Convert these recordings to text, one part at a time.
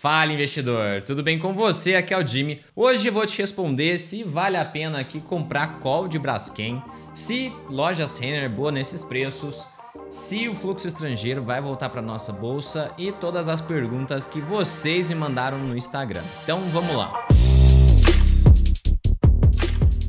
Fala investidor, tudo bem com você? Aqui é o Jimmy. Hoje vou te responder se vale a pena aqui comprar call de Braskem, se lojas Renner é boa nesses preços, se o fluxo estrangeiro vai voltar para nossa bolsa e todas as perguntas que vocês me mandaram no Instagram. Então vamos lá.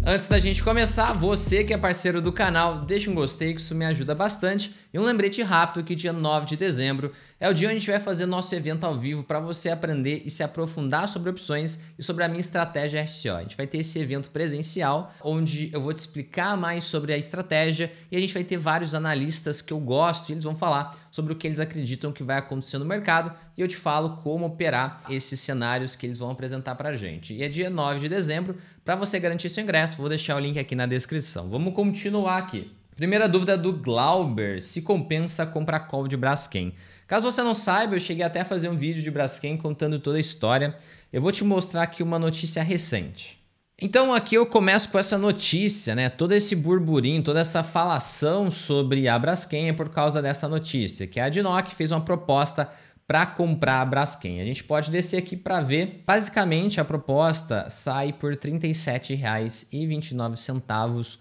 Antes da gente começar, você que é parceiro do canal, deixa um gostei que isso me ajuda bastante. E um lembrete rápido que dia 9 de dezembro é o dia onde a gente vai fazer nosso evento ao vivo para você aprender e se aprofundar sobre opções e sobre a minha estratégia SEO. A gente vai ter esse evento presencial onde eu vou te explicar mais sobre a estratégia e a gente vai ter vários analistas que eu gosto e eles vão falar sobre o que eles acreditam que vai acontecer no mercado e eu te falo como operar esses cenários que eles vão apresentar para a gente. E é dia 9 de dezembro. Para você garantir seu ingresso, vou deixar o link aqui na descrição. Vamos continuar aqui. Primeira dúvida do Glauber: se compensa comprar call de Braskem? Caso você não saiba, eu cheguei até a fazer um vídeo de Braskem contando toda a história. Eu vou te mostrar aqui uma notícia recente. Então aqui eu começo com essa notícia, né? Todo esse burburinho, toda essa falação sobre a Braskem é por causa dessa notícia, que é a Adnoc fez uma proposta para comprar a Braskem. A gente pode descer aqui para ver. Basicamente, a proposta sai por R$ 37,29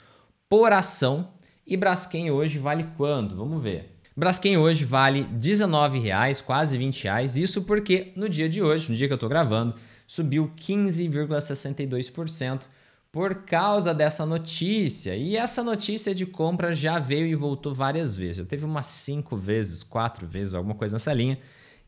por ação. E Braskem hoje vale quando? Vamos ver. Braskem hoje vale R$19,00, quase R$20,00. Isso porque no dia de hoje, no dia que eu estou gravando, subiu 15,62% por causa dessa notícia. E essa notícia de compra já veio e voltou várias vezes. Eu teve umas cinco vezes, quatro vezes, alguma coisa nessa linha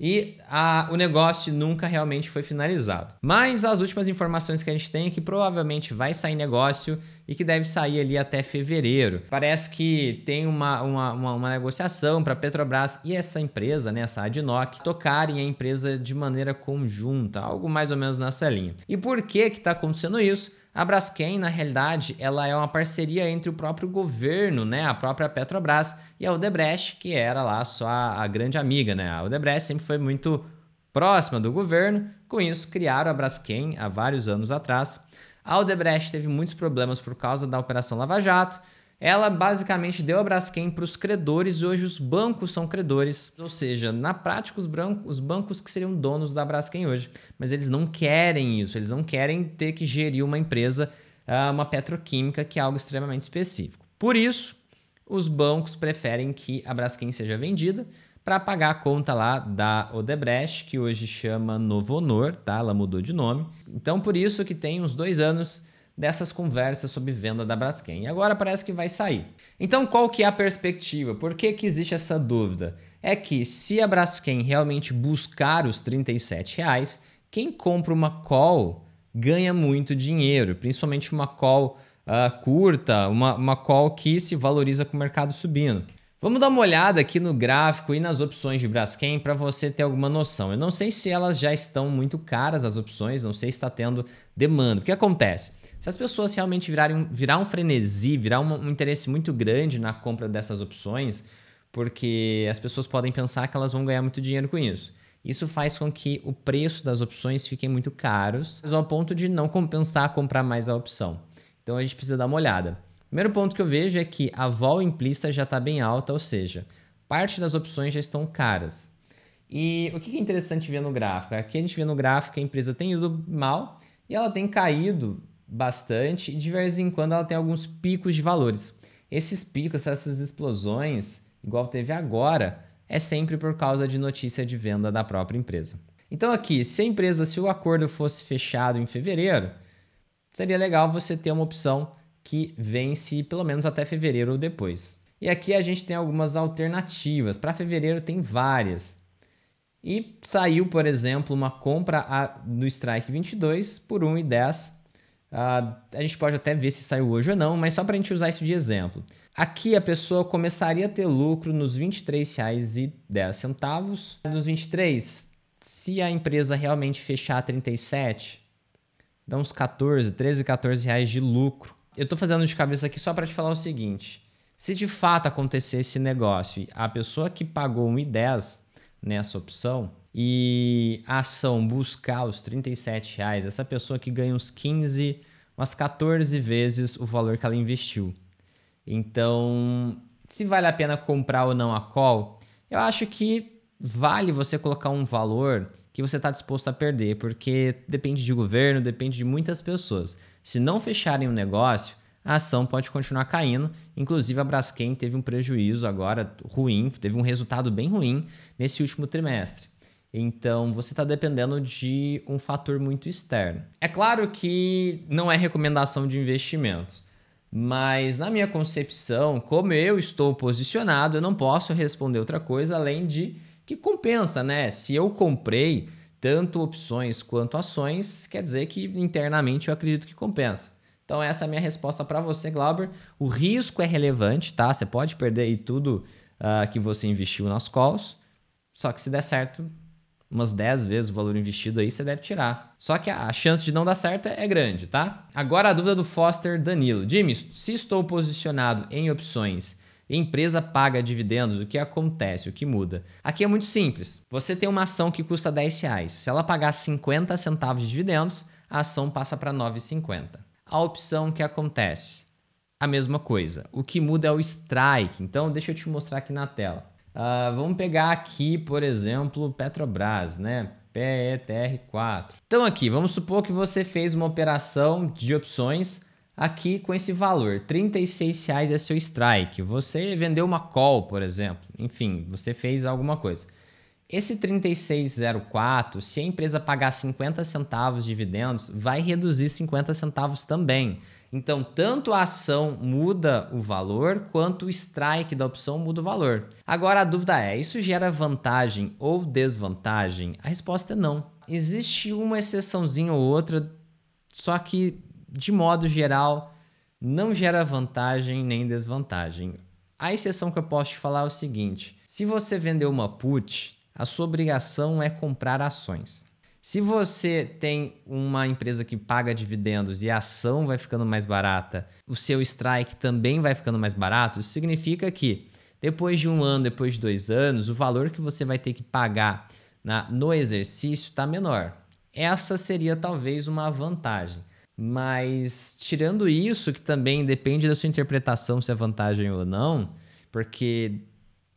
e a, o negócio nunca realmente foi finalizado. Mas as últimas informações que a gente tem é que provavelmente vai sair negócio e que deve sair ali até fevereiro. Parece que tem uma, uma, uma, uma negociação para Petrobras e essa empresa, né, essa Adnoc, tocarem a empresa de maneira conjunta, algo mais ou menos nessa linha. E por que que está acontecendo isso? A Braskem, na realidade, ela é uma parceria entre o próprio governo, né, a própria Petrobras e a Odebrecht, que era lá sua a grande amiga, né? A Odebrecht sempre foi muito próxima do governo, com isso criaram a Braskem há vários anos atrás. A Odebrecht teve muitos problemas por causa da Operação Lava Jato, ela basicamente deu a Braskem para os credores e hoje os bancos são credores, ou seja, na prática os, brancos, os bancos que seriam donos da Braskem hoje, mas eles não querem isso, eles não querem ter que gerir uma empresa, ah, uma petroquímica, que é algo extremamente específico. Por isso, os bancos preferem que a Braskem seja vendida para pagar a conta lá da Odebrecht, que hoje chama Novo Honor, tá? Ela mudou de nome. Então, por isso que tem uns dois anos dessas conversas sobre venda da Braskem. E agora parece que vai sair. Então, qual que é a perspectiva? Por que, que existe essa dúvida? É que se a Braskem realmente buscar os R$ 37,00, quem compra uma call ganha muito dinheiro, principalmente uma call uh, curta, uma, uma call que se valoriza com o mercado subindo. Vamos dar uma olhada aqui no gráfico e nas opções de Braskem para você ter alguma noção. Eu não sei se elas já estão muito caras as opções, não sei se está tendo demanda. O que acontece? Se as pessoas realmente virarem virar um frenesi, virar um, um interesse muito grande na compra dessas opções, porque as pessoas podem pensar que elas vão ganhar muito dinheiro com isso. Isso faz com que o preço das opções fiquem muito caros, ao ponto de não compensar comprar mais a opção. Então a gente precisa dar uma olhada. Primeiro ponto que eu vejo é que a vol implícita já está bem alta, ou seja, parte das opções já estão caras. E o que é interessante ver no gráfico? Aqui a gente vê no gráfico que a empresa tem ido mal e ela tem caído bastante e de vez em quando ela tem alguns picos de valores. Esses picos, essas explosões, igual teve agora, é sempre por causa de notícia de venda da própria empresa. Então aqui, se a empresa, se o acordo fosse fechado em fevereiro, seria legal você ter uma opção que vence pelo menos até fevereiro ou depois. E aqui a gente tem algumas alternativas. Para fevereiro tem várias. E saiu, por exemplo, uma compra a do Strike 22 por 1,10 Uh, a gente pode até ver se saiu hoje ou não, mas só para a gente usar isso de exemplo. Aqui a pessoa começaria a ter lucro nos R$ 23,10. Nos 23, se a empresa realmente fechar a 37, dá uns 14, 13, 14 reais de lucro. Eu estou fazendo de cabeça aqui só para te falar o seguinte. Se de fato acontecer esse negócio, a pessoa que pagou 1,10 nessa opção, e a ação buscar os 37 reais, essa pessoa que ganha uns 15, umas 14 vezes o valor que ela investiu. Então, se vale a pena comprar ou não a call, eu acho que vale você colocar um valor que você está disposto a perder, porque depende de governo, depende de muitas pessoas. Se não fecharem o um negócio, a ação pode continuar caindo. Inclusive, a Braskem teve um prejuízo agora ruim, teve um resultado bem ruim nesse último trimestre. Então, você está dependendo de um fator muito externo. É claro que não é recomendação de investimentos, mas na minha concepção, como eu estou posicionado, eu não posso responder outra coisa além de que compensa, né? Se eu comprei tanto opções quanto ações, quer dizer que internamente eu acredito que compensa. Então, essa é a minha resposta para você, Glauber. O risco é relevante, tá? Você pode perder aí tudo uh, que você investiu nas calls. Só que se der certo, umas 10 vezes o valor investido aí, você deve tirar. Só que a chance de não dar certo é, é grande, tá? Agora a dúvida do Foster Danilo. Jimmy, se estou posicionado em opções e empresa paga dividendos, o que acontece? O que muda? Aqui é muito simples. Você tem uma ação que custa 10 reais. Se ela pagar 50 centavos de dividendos, a ação passa para 9,50. A opção que acontece? A mesma coisa. O que muda é o strike. Então, deixa eu te mostrar aqui na tela. Uh, vamos pegar aqui, por exemplo, Petrobras, né? PETR4. Então aqui, vamos supor que você fez uma operação de opções aqui com esse valor. R$ é seu strike. Você vendeu uma call, por exemplo. Enfim, você fez alguma coisa. Esse 3604, se a empresa pagar 50 centavos de dividendos, vai reduzir 50 centavos também. Então, tanto a ação muda o valor, quanto o strike da opção muda o valor. Agora a dúvida é: isso gera vantagem ou desvantagem? A resposta é não. Existe uma exceçãozinha ou outra, só que de modo geral não gera vantagem nem desvantagem. A exceção que eu posso te falar é o seguinte: se você vendeu uma put, a sua obrigação é comprar ações. Se você tem uma empresa que paga dividendos e a ação vai ficando mais barata, o seu strike também vai ficando mais barato, isso significa que depois de um ano, depois de dois anos, o valor que você vai ter que pagar na, no exercício está menor. Essa seria talvez uma vantagem. Mas tirando isso, que também depende da sua interpretação se é vantagem ou não, porque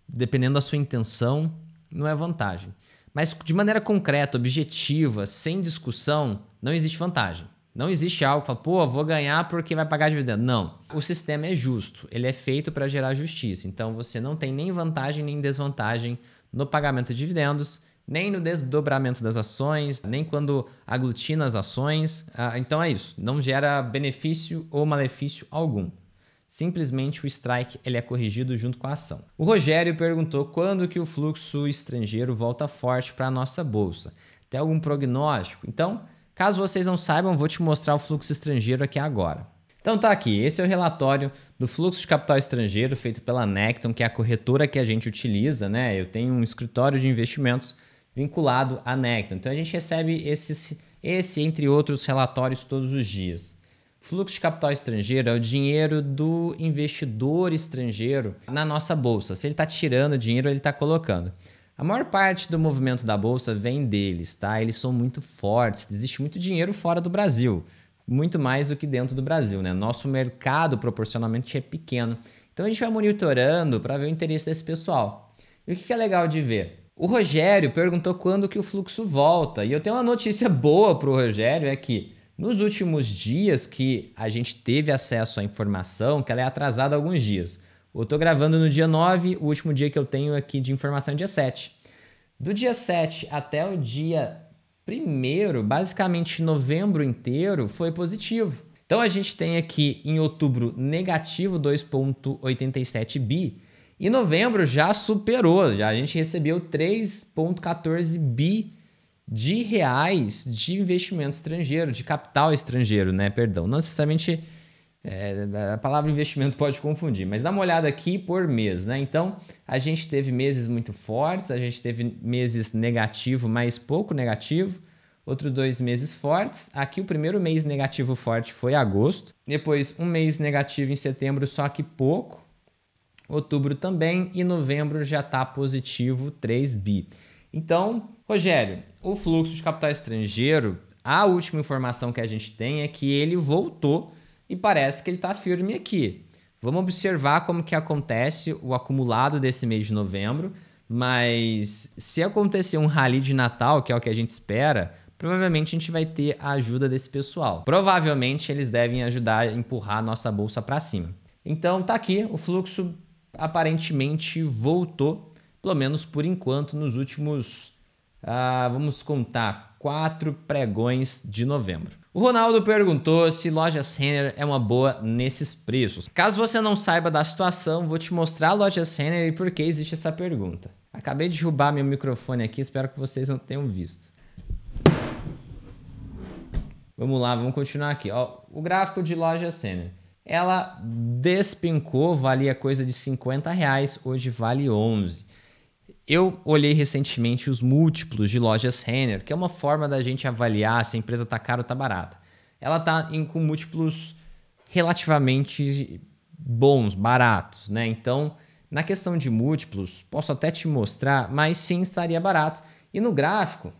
dependendo da sua intenção, não é vantagem. Mas de maneira concreta, objetiva, sem discussão, não existe vantagem. Não existe algo que fala, pô, vou ganhar porque vai pagar dividendo. Não. O sistema é justo, ele é feito para gerar justiça. Então você não tem nem vantagem nem desvantagem no pagamento de dividendos, nem no desdobramento das ações, nem quando aglutina as ações. Ah, então é isso, não gera benefício ou malefício algum simplesmente o strike ele é corrigido junto com a ação. O Rogério perguntou quando que o fluxo estrangeiro volta forte para a nossa bolsa. Tem algum prognóstico? Então, caso vocês não saibam, vou te mostrar o fluxo estrangeiro aqui agora. Então tá aqui, esse é o relatório do fluxo de capital estrangeiro feito pela Necton, que é a corretora que a gente utiliza, né? Eu tenho um escritório de investimentos vinculado à Necton. Então a gente recebe esses, esse, entre outros relatórios todos os dias. Fluxo de capital estrangeiro é o dinheiro do investidor estrangeiro na nossa bolsa. Se ele está tirando dinheiro, ele está colocando. A maior parte do movimento da bolsa vem deles, tá? Eles são muito fortes, existe muito dinheiro fora do Brasil, muito mais do que dentro do Brasil, né? Nosso mercado proporcionalmente é pequeno. Então a gente vai monitorando para ver o interesse desse pessoal. E o que é legal de ver? O Rogério perguntou quando que o fluxo volta. E eu tenho uma notícia boa para o Rogério, é que nos últimos dias que a gente teve acesso à informação, que ela é atrasada alguns dias. Eu tô gravando no dia 9, o último dia que eu tenho aqui de informação é dia 7. Do dia 7 até o dia 1, basicamente novembro inteiro, foi positivo. Então a gente tem aqui em outubro negativo 2,87 bi. E novembro já superou, já a gente recebeu 3,14 bi de reais de investimento estrangeiro, de capital estrangeiro, né? Perdão, não necessariamente é, a palavra investimento pode confundir, mas dá uma olhada aqui por mês, né? Então a gente teve meses muito fortes, a gente teve meses negativo, mas pouco negativo. Outros dois meses fortes. Aqui o primeiro mês negativo forte foi agosto. Depois um mês negativo em setembro, só que pouco. Outubro também. E novembro já está positivo 3 bi. Então, Rogério, o fluxo de capital estrangeiro, a última informação que a gente tem é que ele voltou e parece que ele está firme aqui. Vamos observar como que acontece o acumulado desse mês de novembro, mas se acontecer um rally de Natal, que é o que a gente espera, provavelmente a gente vai ter a ajuda desse pessoal. Provavelmente eles devem ajudar a empurrar a nossa bolsa para cima. Então tá aqui, o fluxo aparentemente voltou pelo menos por enquanto, nos últimos, ah, vamos contar, quatro pregões de novembro. O Ronaldo perguntou se lojas Renner é uma boa nesses preços. Caso você não saiba da situação, vou te mostrar a lojas Renner e por que existe essa pergunta. Acabei de derrubar meu microfone aqui, espero que vocês não tenham visto. Vamos lá, vamos continuar aqui. Ó, o gráfico de loja Renner. Ela despencou, valia coisa de 50 reais, hoje vale 11. Eu olhei recentemente os múltiplos de lojas Renner, que é uma forma da gente avaliar se a empresa está cara ou está barata. Ela está com múltiplos relativamente bons, baratos, né? Então, na questão de múltiplos, posso até te mostrar, mas sim estaria barato. E no gráfico,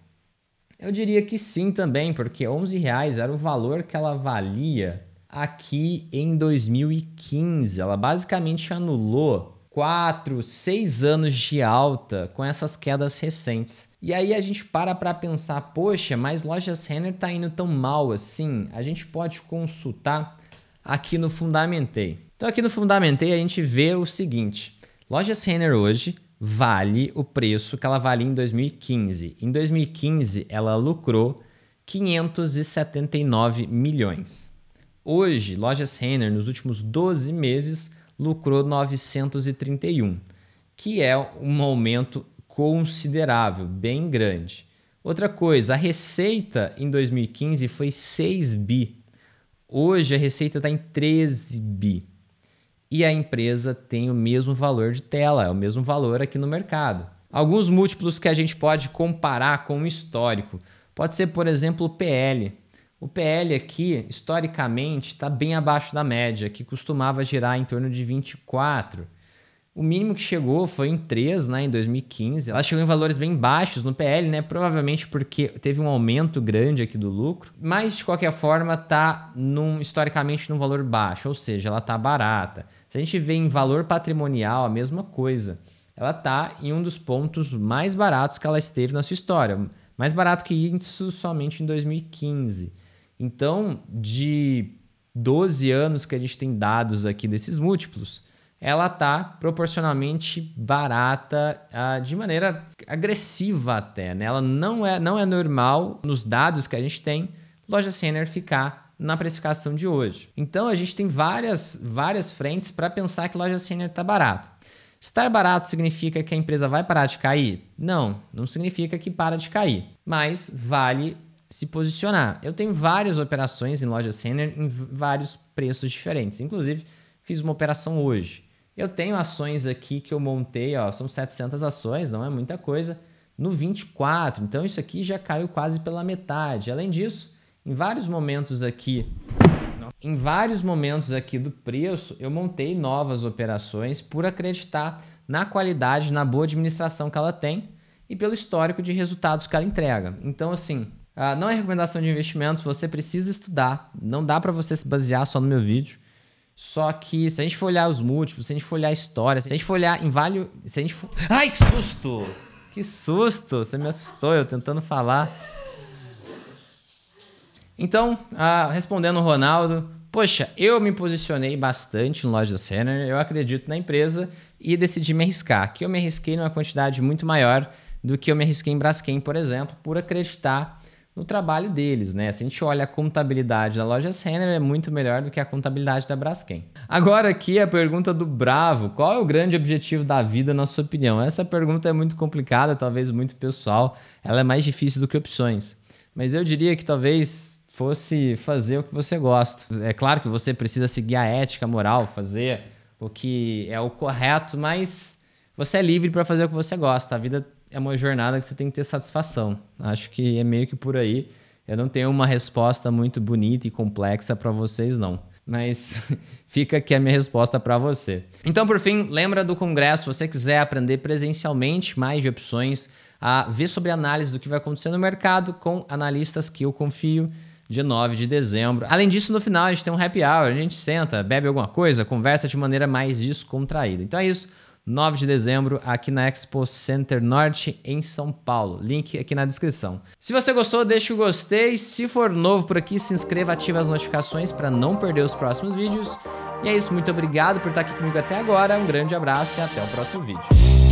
eu diria que sim também, porque 11 reais era o valor que ela valia aqui em 2015. Ela basicamente anulou 4, 6 anos de alta com essas quedas recentes. E aí a gente para para pensar, poxa, mas lojas Renner tá indo tão mal assim. A gente pode consultar aqui no Fundamentei. Então aqui no Fundamentei a gente vê o seguinte: lojas Renner hoje vale o preço que ela valia em 2015. Em 2015 ela lucrou 579 milhões. Hoje, lojas Renner nos últimos 12 meses lucrou 931, que é um aumento considerável, bem grande. Outra coisa, a receita em 2015 foi 6 bi. Hoje a receita está em 13 bi. E a empresa tem o mesmo valor de tela, é o mesmo valor aqui no mercado. Alguns múltiplos que a gente pode comparar com o histórico. Pode ser, por exemplo, o PL. O PL aqui, historicamente, está bem abaixo da média, que costumava girar em torno de 24. O mínimo que chegou foi em 3, né, em 2015. Ela chegou em valores bem baixos no PL, né, provavelmente porque teve um aumento grande aqui do lucro, mas de qualquer forma está num, historicamente num valor baixo, ou seja, ela está barata. Se a gente vê em valor patrimonial, a mesma coisa. Ela está em um dos pontos mais baratos que ela esteve na sua história, mais barato que isso somente em 2015. Então, de 12 anos que a gente tem dados aqui desses múltiplos, ela tá proporcionalmente barata ah, de maneira agressiva até. Né? Ela não é, não é normal nos dados que a gente tem loja Senner ficar na precificação de hoje. Então a gente tem várias, várias frentes para pensar que loja Senner está barato. Estar barato significa que a empresa vai parar de cair? Não, não significa que para de cair, mas vale se posicionar. Eu tenho várias operações em lojas Renner em vários preços diferentes. Inclusive, fiz uma operação hoje. Eu tenho ações aqui que eu montei, ó, são 700 ações, não é muita coisa, no 24. Então isso aqui já caiu quase pela metade. Além disso, em vários momentos aqui, em vários momentos aqui do preço, eu montei novas operações por acreditar na qualidade, na boa administração que ela tem e pelo histórico de resultados que ela entrega. Então assim, Uh, não é recomendação de investimentos, você precisa estudar. Não dá para você se basear só no meu vídeo. Só que se a gente for olhar os múltiplos, se a gente for olhar a história, se a gente for olhar em vale, se a gente for... Ai, que susto! Que susto! Você me assustou eu tentando falar. Então, uh, respondendo o Ronaldo, poxa, eu me posicionei bastante no Loja Center, eu acredito na empresa e decidi me arriscar. Que eu me arrisquei numa quantidade muito maior do que eu me arrisquei em Braskem, por exemplo, por acreditar no trabalho deles, né? Se a gente olha a contabilidade da loja Senner, é muito melhor do que a contabilidade da Braskem. Agora aqui a pergunta do Bravo, qual é o grande objetivo da vida na sua opinião? Essa pergunta é muito complicada, talvez muito pessoal, ela é mais difícil do que opções. Mas eu diria que talvez fosse fazer o que você gosta. É claro que você precisa seguir a ética, a moral, fazer o que é o correto, mas você é livre para fazer o que você gosta. A vida é uma jornada que você tem que ter satisfação. Acho que é meio que por aí. Eu não tenho uma resposta muito bonita e complexa para vocês, não. Mas fica aqui a minha resposta para você. Então, por fim, lembra do congresso. Se você quiser aprender presencialmente mais de opções, a ver sobre análise do que vai acontecer no mercado com analistas que eu confio dia 9 de dezembro. Além disso, no final a gente tem um happy hour, a gente senta, bebe alguma coisa, conversa de maneira mais descontraída. Então é isso. 9 de dezembro, aqui na Expo Center Norte, em São Paulo. Link aqui na descrição. Se você gostou, deixa o gostei. Se for novo por aqui, se inscreva, ative as notificações para não perder os próximos vídeos. E é isso, muito obrigado por estar aqui comigo até agora. Um grande abraço e até o próximo vídeo.